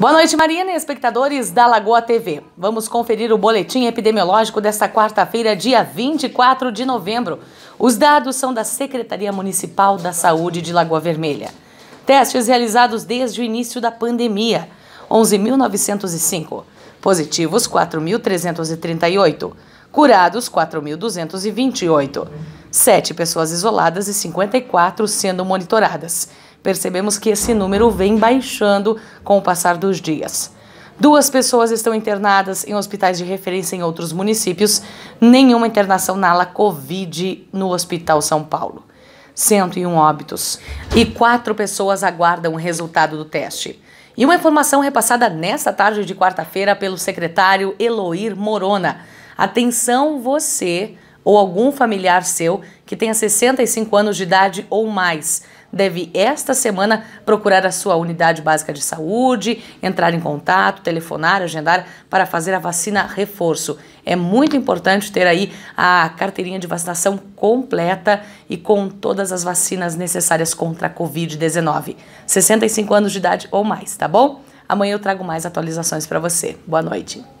Boa noite, Marina e espectadores da Lagoa TV. Vamos conferir o boletim epidemiológico desta quarta-feira, dia 24 de novembro. Os dados são da Secretaria Municipal da Saúde de Lagoa Vermelha. Testes realizados desde o início da pandemia: 11.905. Positivos: 4.338. Curados: 4.228. Sete pessoas isoladas e 54 sendo monitoradas percebemos que esse número vem baixando com o passar dos dias. Duas pessoas estão internadas em hospitais de referência em outros municípios, nenhuma internação na ala Covid no Hospital São Paulo. 101 óbitos e quatro pessoas aguardam o resultado do teste. E uma informação repassada nesta tarde de quarta-feira pelo secretário Eloir Morona. Atenção você ou algum familiar seu que tenha 65 anos de idade ou mais deve esta semana procurar a sua unidade básica de saúde, entrar em contato, telefonar, agendar para fazer a vacina reforço. É muito importante ter aí a carteirinha de vacinação completa e com todas as vacinas necessárias contra a Covid-19. 65 anos de idade ou mais, tá bom? Amanhã eu trago mais atualizações para você. Boa noite.